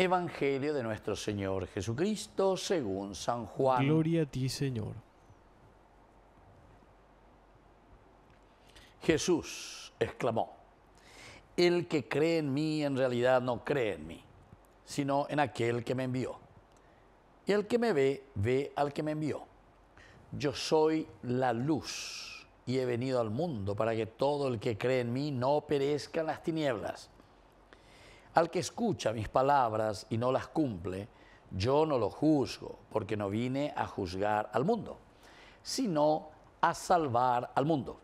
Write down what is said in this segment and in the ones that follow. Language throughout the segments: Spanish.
Evangelio de nuestro Señor Jesucristo según San Juan. Gloria a ti, Señor. Jesús exclamó, el que cree en mí en realidad no cree en mí, sino en aquel que me envió. Y el que me ve, ve al que me envió. Yo soy la luz y he venido al mundo para que todo el que cree en mí no perezca en las tinieblas al que escucha mis palabras y no las cumple, yo no lo juzgo, porque no vine a juzgar al mundo, sino a salvar al mundo.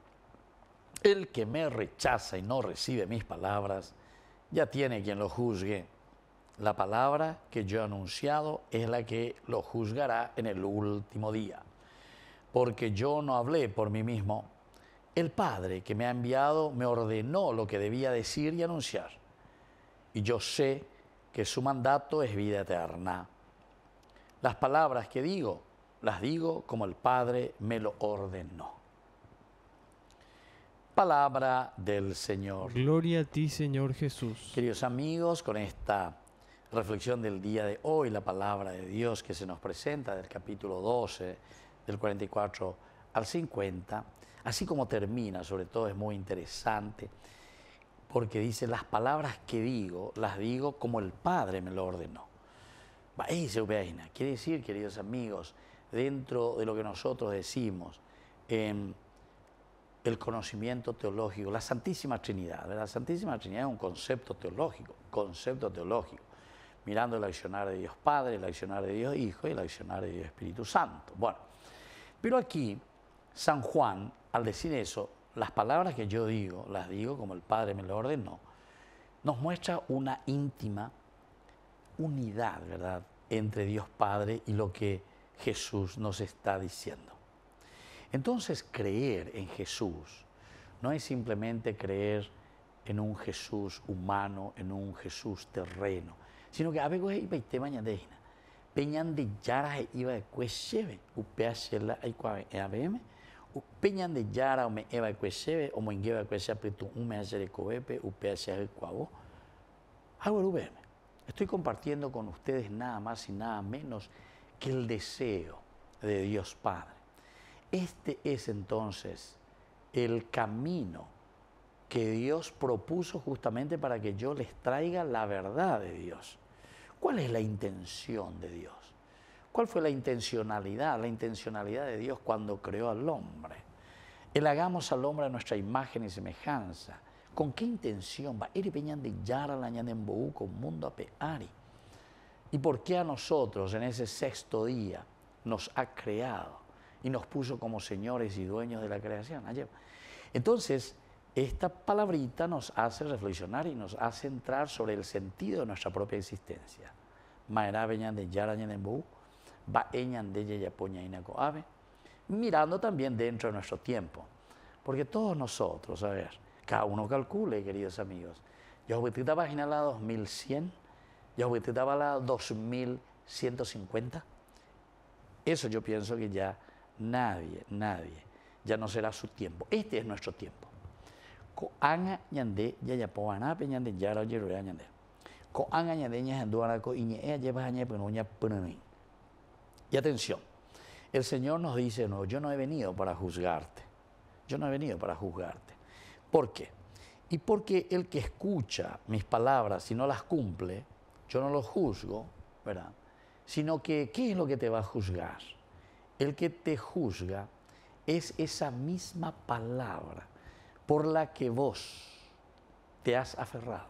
El que me rechaza y no recibe mis palabras, ya tiene quien lo juzgue. La palabra que yo he anunciado es la que lo juzgará en el último día. Porque yo no hablé por mí mismo. El Padre que me ha enviado me ordenó lo que debía decir y anunciar y yo sé que su mandato es vida eterna. Las palabras que digo, las digo como el Padre me lo ordenó. Palabra del Señor. Gloria a ti, Señor Jesús. Queridos amigos, con esta reflexión del día de hoy, la palabra de Dios que se nos presenta del capítulo 12, del 44 al 50, así como termina, sobre todo es muy interesante porque dice, las palabras que digo, las digo como el Padre me lo ordenó. Quiere decir, queridos amigos, dentro de lo que nosotros decimos, em, el conocimiento teológico, la Santísima Trinidad. La Santísima Trinidad es un concepto teológico, concepto teológico, mirando el accionar de Dios Padre, el accionar de Dios Hijo y el accionar de Dios Espíritu Santo. Bueno, pero aquí San Juan, al decir eso, las palabras que yo digo, las digo como el Padre me lo ordenó, nos muestra una íntima unidad, ¿verdad?, entre Dios Padre y lo que Jesús nos está diciendo. Entonces, creer en Jesús no es simplemente creer en un Jesús humano, en un Jesús terreno, sino que y peñan de iba de upea peñan de yara eva o Estoy compartiendo con ustedes nada más y nada menos que el deseo de Dios Padre. Este es entonces el camino que Dios propuso justamente para que yo les traiga la verdad de Dios. ¿Cuál es la intención de Dios? ¿Cuál fue la intencionalidad? La intencionalidad de Dios cuando creó al hombre. El hagamos al hombre a nuestra imagen y semejanza. ¿Con qué intención va? mundo ¿Y por qué a nosotros en ese sexto día nos ha creado y nos puso como señores y dueños de la creación? Ah, Entonces, esta palabrita nos hace reflexionar y nos hace entrar sobre el sentido de nuestra propia existencia. Maera de mirando también dentro de nuestro tiempo. Porque todos nosotros, a ver, cada uno calcule, queridos amigos. Yahuitita página la 2100, Yahuitita va la 2150. Eso yo pienso que ya nadie, nadie, ya no será su tiempo. Este es nuestro tiempo. Y atención, el Señor nos dice, no, yo no he venido para juzgarte, yo no he venido para juzgarte. ¿Por qué? Y porque el que escucha mis palabras y no las cumple, yo no lo juzgo, ¿verdad? Sino que, ¿qué es lo que te va a juzgar? El que te juzga es esa misma palabra por la que vos te has aferrado.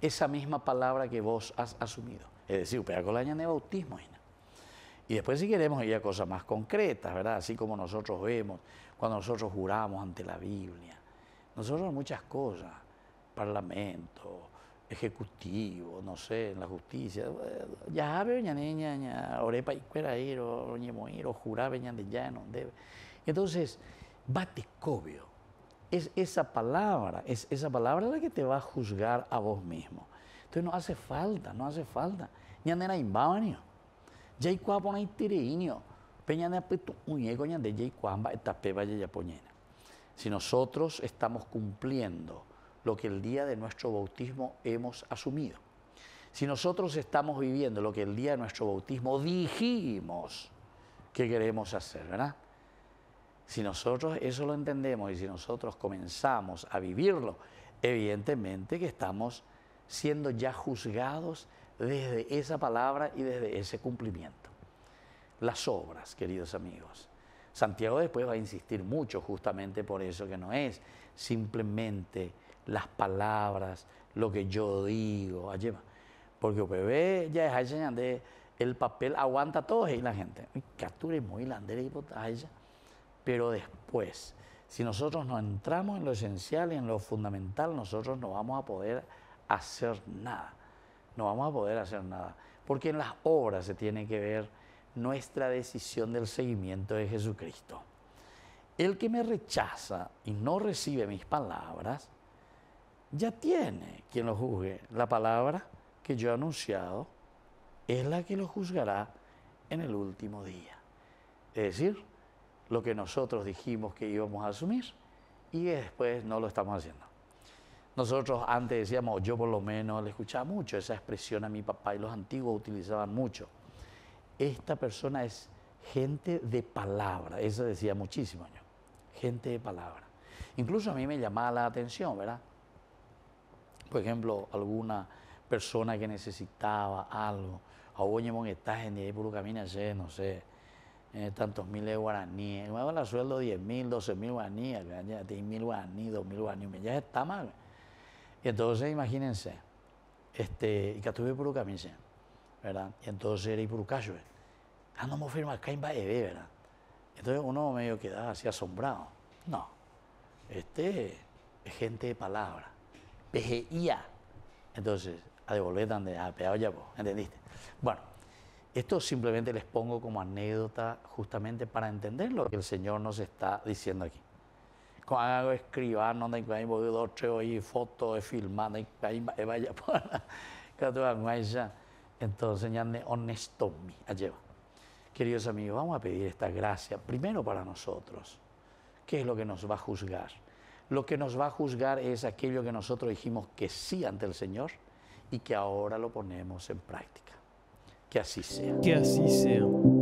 Esa misma palabra que vos has asumido. Es decir, pega con la de bautismo, ¿no? Y después si queremos ir cosas más concretas, ¿verdad? Así como nosotros vemos, cuando nosotros juramos ante la Biblia. Nosotros muchas cosas, parlamento, ejecutivo, no sé, en la justicia. Ya veña niña, ya orepa para ir, o ir, o de ya, no debe. Entonces, baticobio, es esa palabra, es esa palabra la que te va a juzgar a vos mismo. Entonces no hace falta, no hace falta. Ni andena si nosotros estamos cumpliendo lo que el día de nuestro bautismo hemos asumido, si nosotros estamos viviendo lo que el día de nuestro bautismo dijimos que queremos hacer, ¿verdad? Si nosotros eso lo entendemos y si nosotros comenzamos a vivirlo, evidentemente que estamos siendo ya juzgados desde esa palabra y desde ese cumplimiento. Las obras, queridos amigos. Santiago después va a insistir mucho justamente por eso que no es simplemente las palabras, lo que yo digo, Porque ve, ya es el papel aguanta todo y la gente. Captura muy landera y Pero después, si nosotros no entramos en lo esencial y en lo fundamental, nosotros no vamos a poder hacer nada no vamos a poder hacer nada. Porque en las obras se tiene que ver nuestra decisión del seguimiento de Jesucristo. El que me rechaza y no recibe mis palabras, ya tiene quien lo juzgue. La palabra que yo he anunciado es la que lo juzgará en el último día. Es decir, lo que nosotros dijimos que íbamos a asumir y después no lo estamos haciendo. Nosotros antes decíamos, yo por lo menos le escuchaba mucho esa expresión a mi papá y los antiguos utilizaban mucho. Esta persona es gente de palabra, eso decía muchísimo yo, gente de palabra. Incluso a mí me llamaba la atención, ¿verdad? Por ejemplo, alguna persona que necesitaba algo, a oye, estás en ahí por camina, no sé, eh, tantos miles de guaraníes, me van a sueldo 10 mil, 12 mil guaraníes, 10 mil guaraníes, 2 mil guaraníes, ya está mal. Y entonces, imagínense, este, y que estuve por camisa, ¿verdad? Y entonces era por ah, no me firma acá ¿verdad? Entonces uno medio quedaba así asombrado. No, este es gente de palabra, PGIA. Entonces, a devolver donde a ah, pegado ya, pues, ¿entendiste? Bueno, esto simplemente les pongo como anécdota justamente para entender lo que el Señor nos está diciendo aquí hago escribano, no hay fotos, tres foto, fotos, de que vaya para cada Entonces, ya honesto mi lleva. Queridos amigos, vamos a pedir esta gracia primero para nosotros. ¿Qué es lo que nos va a juzgar? Lo que nos va a juzgar es aquello que nosotros dijimos que sí ante el Señor y que ahora lo ponemos en práctica. Que así sea. Que así sea.